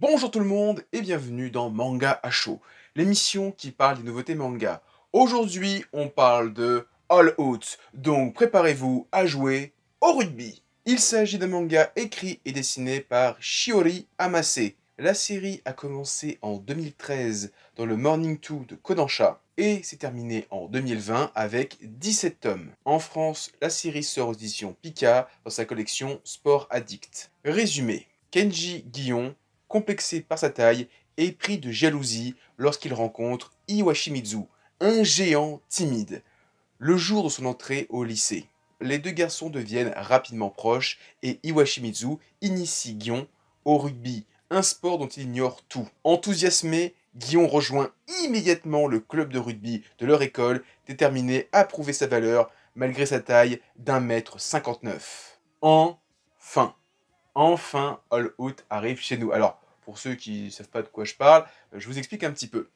Bonjour tout le monde et bienvenue dans Manga à chaud, l'émission qui parle des nouveautés manga. Aujourd'hui, on parle de All Out, donc préparez-vous à jouer au rugby. Il s'agit d'un manga écrit et dessiné par Shiori Amase. La série a commencé en 2013 dans le Morning 2 de Kodansha et s'est terminée en 2020 avec 17 tomes. En France, la série sort aux éditions Pika dans sa collection Sport Addict. Résumé, Kenji Guillon complexé par sa taille et pris de jalousie lorsqu'il rencontre Iwashimizu, un géant timide, le jour de son entrée au lycée. Les deux garçons deviennent rapidement proches et Iwashimizu initie Guion au rugby, un sport dont il ignore tout. Enthousiasmé, Guion rejoint immédiatement le club de rugby de leur école, déterminé à prouver sa valeur malgré sa taille d'un mètre 59. Enfin, enfin All Out arrive chez nous. Alors, pour ceux qui ne savent pas de quoi je parle, euh, je vous explique un petit peu.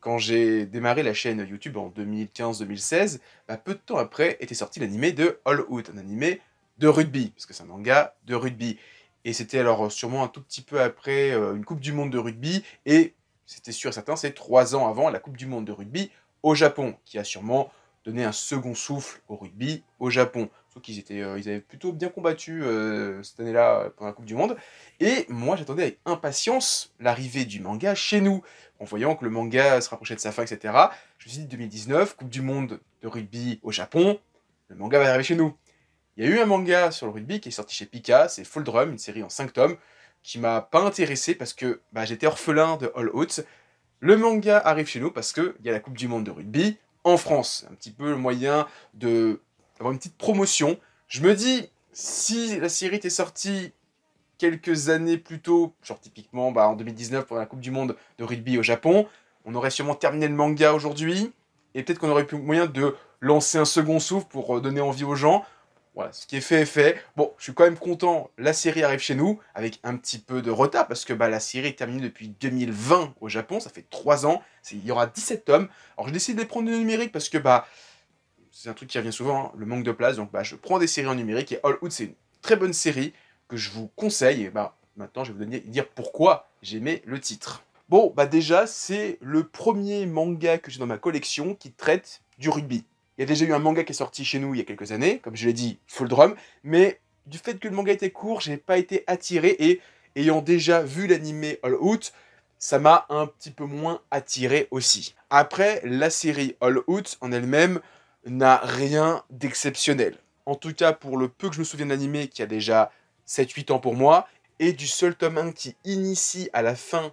Quand j'ai démarré la chaîne YouTube en 2015-2016, bah, peu de temps après était sorti l'animé de All Out, un anime de rugby, parce que c'est un manga de rugby. Et c'était alors sûrement un tout petit peu après euh, une Coupe du Monde de rugby, et c'était sûr et certain, c'est trois ans avant la Coupe du Monde de rugby au Japon, qui a sûrement donné un second souffle au rugby au Japon qu'ils étaient, euh, ils avaient plutôt bien combattu euh, cette année-là euh, pour la Coupe du Monde. Et moi, j'attendais avec impatience l'arrivée du manga chez nous. En voyant que le manga se rapprochait de sa fin, etc., je me suis dit 2019, Coupe du Monde de rugby au Japon, le manga va arriver chez nous. Il y a eu un manga sur le rugby qui est sorti chez Pika, c'est Full Drum, une série en 5 tomes, qui m'a pas intéressé parce que bah, j'étais orphelin de All Out. Le manga arrive chez nous parce qu'il y a la Coupe du Monde de rugby en France. Un petit peu le moyen de avoir une petite promotion. Je me dis, si la série était sortie quelques années plus tôt, genre typiquement bah, en 2019 pour la Coupe du Monde de rugby au Japon, on aurait sûrement terminé le manga aujourd'hui, et peut-être qu'on aurait eu moyen de lancer un second souffle pour euh, donner envie aux gens. Voilà, ce qui est fait est fait. Bon, je suis quand même content, la série arrive chez nous, avec un petit peu de retard, parce que bah, la série est terminée depuis 2020 au Japon, ça fait 3 ans, il y aura 17 tomes. Alors je décide de les prendre numériques numérique, parce que bah, c'est un truc qui revient souvent, hein, le manque de place. Donc bah, je prends des séries en numérique et All Out, c'est une très bonne série que je vous conseille. Et bah, maintenant, je vais vous donner, dire pourquoi j'aimais le titre. Bon, bah déjà, c'est le premier manga que j'ai dans ma collection qui traite du rugby. Il y a déjà eu un manga qui est sorti chez nous il y a quelques années, comme je l'ai dit, Full Drum, mais du fait que le manga était court, j'ai pas été attiré et ayant déjà vu l'anime All Out, ça m'a un petit peu moins attiré aussi. Après, la série All Out en elle-même, n'a rien d'exceptionnel. En tout cas, pour le peu que je me souviens de qui a déjà 7-8 ans pour moi, et du seul tome 1 qui initie à la fin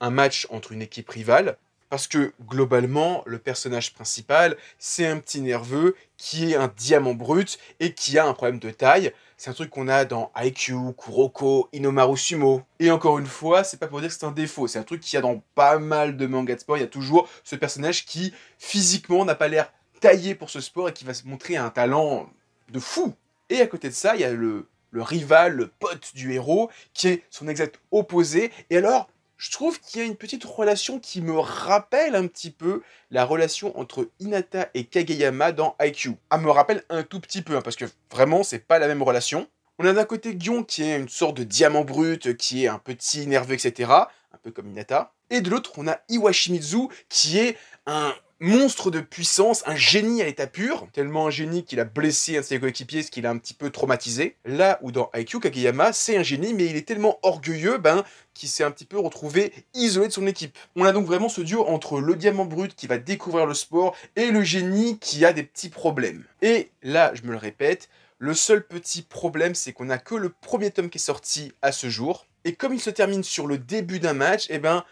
un match entre une équipe rivale, parce que globalement, le personnage principal, c'est un petit nerveux qui est un diamant brut et qui a un problème de taille. C'est un truc qu'on a dans IQ, Kuroko, Inomaru Sumo. Et encore une fois, c'est pas pour dire que c'est un défaut, c'est un truc qu'il y a dans pas mal de mangas de sport. Il y a toujours ce personnage qui, physiquement, n'a pas l'air taillé pour ce sport et qui va se montrer un talent de fou. Et à côté de ça, il y a le, rival, le pote du héros, qui est son exact opposé. Et alors, je trouve qu'il y a une petite relation qui me rappelle un petit peu la relation entre Inata et Kageyama dans IQ. Ah, me rappelle un tout petit peu, hein, parce que vraiment, c'est pas la même relation. On a d'un côté Gion qui est une sorte de diamant brut, qui est un petit nerveux, etc. Un peu comme Inata. Et de l'autre, on a Iwashimizu qui est un monstre de puissance, un génie à l'état pur, tellement un génie qu'il a blessé un de ses coéquipiers, ce qui l'a un petit peu traumatisé. Là où dans IQ, Kageyama, c'est un génie, mais il est tellement orgueilleux, ben, qu'il s'est un petit peu retrouvé isolé de son équipe. On a donc vraiment ce duo entre le diamant brut qui va découvrir le sport et le génie qui a des petits problèmes. Et là, je me le répète, le seul petit problème, c'est qu'on n'a que le premier tome qui est sorti à ce jour. Et comme il se termine sur le début d'un match, eh ben,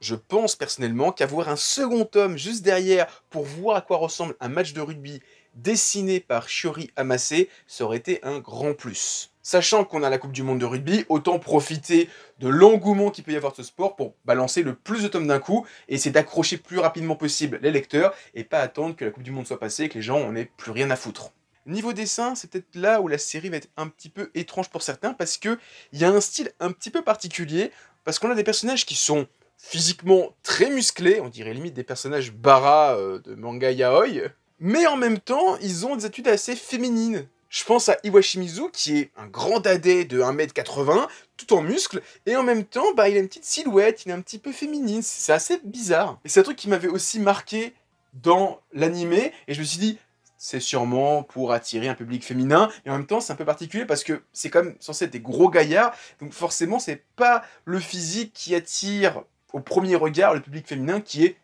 je pense personnellement qu'avoir un second tome juste derrière pour voir à quoi ressemble un match de rugby dessiné par Shiori Amassé ça aurait été un grand plus. Sachant qu'on a la Coupe du Monde de rugby, autant profiter de l'engouement qu'il peut y avoir de ce sport pour balancer le plus de tomes d'un coup et essayer d'accrocher plus rapidement possible les lecteurs et pas attendre que la Coupe du Monde soit passée et que les gens n'aient plus rien à foutre. Niveau dessin, c'est peut-être là où la série va être un petit peu étrange pour certains parce que il y a un style un petit peu particulier parce qu'on a des personnages qui sont physiquement très musclés, on dirait limite des personnages bara euh, de manga yaoi, mais en même temps, ils ont des attitudes assez féminines. Je pense à Iwashimizu, qui est un grand dadais de 1m80, tout en muscles, et en même temps, bah, il a une petite silhouette, il est un petit peu féminine, c'est assez bizarre. Et c'est un truc qui m'avait aussi marqué dans l'anime, et je me suis dit, c'est sûrement pour attirer un public féminin, et en même temps, c'est un peu particulier parce que c'est quand même censé être des gros gaillards, donc forcément, c'est pas le physique qui attire au premier regard le public féminin qui est,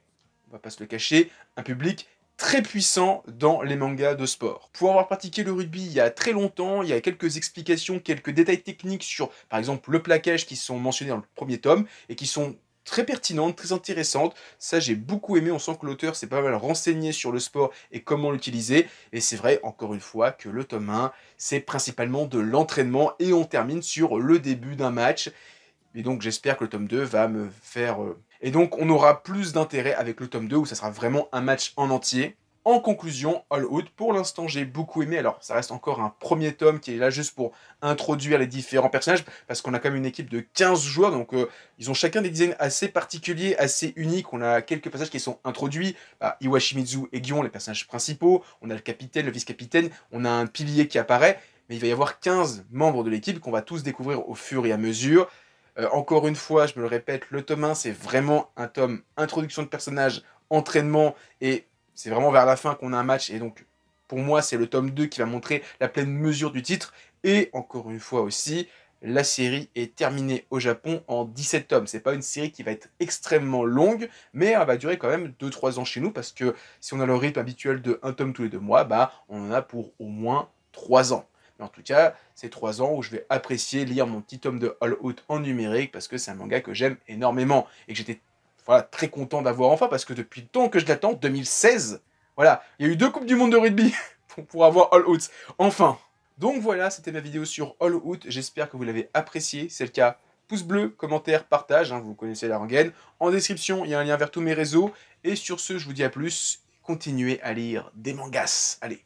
on va pas se le cacher, un public très puissant dans les mangas de sport. Pour avoir pratiqué le rugby il y a très longtemps, il y a quelques explications, quelques détails techniques sur par exemple le plaquage qui sont mentionnés dans le premier tome et qui sont très pertinentes, très intéressantes. Ça, j'ai beaucoup aimé. On sent que l'auteur s'est pas mal renseigné sur le sport et comment l'utiliser. Et c'est vrai, encore une fois, que le tome 1, c'est principalement de l'entraînement et on termine sur le début d'un match. Et donc j'espère que le tome 2 va me faire... Euh, et donc on aura plus d'intérêt avec le tome 2 où ça sera vraiment un match en entier. En conclusion, All Out, pour l'instant j'ai beaucoup aimé, alors ça reste encore un premier tome qui est là juste pour introduire les différents personnages, parce qu'on a quand même une équipe de 15 joueurs, donc euh, ils ont chacun des designs assez particuliers, assez uniques, on a quelques personnages qui sont introduits, bah, Iwashimizu et Gion, les personnages principaux, on a le capitaine, le vice-capitaine, on a un pilier qui apparaît, mais il va y avoir 15 membres de l'équipe qu'on va tous découvrir au fur et à mesure, euh, encore une fois, je me le répète, le tome 1, c'est vraiment un tome introduction de personnages, entraînement, et c'est vraiment vers la fin qu'on a un match. Et donc, pour moi, c'est le tome 2 qui va montrer la pleine mesure du titre. Et encore une fois aussi, la série est terminée au Japon en 17 tomes. C'est pas une série qui va être extrêmement longue, mais elle va durer quand même 2-3 ans chez nous parce que si on a le rythme habituel de un tome tous les deux mois, bah on en a pour au moins 3 ans. Mais en tout cas, c'est trois ans où je vais apprécier lire mon petit tome de All Out en numérique parce que c'est un manga que j'aime énormément et que j'étais très content d'avoir enfin parce que depuis le temps que je l'attends, 2016, voilà, il y a eu deux Coupes du Monde de rugby pour avoir All Out. Enfin donc voilà, c'était ma vidéo sur All Out. J'espère que vous l'avez appréciée. Si c'est le cas, pouce bleu, commentaire, partage. Hein, vous connaissez la rengaine. En description, il y a un lien vers tous mes réseaux. Et sur ce, je vous dis à plus. Continuez à lire des mangas. Allez,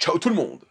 ciao tout le monde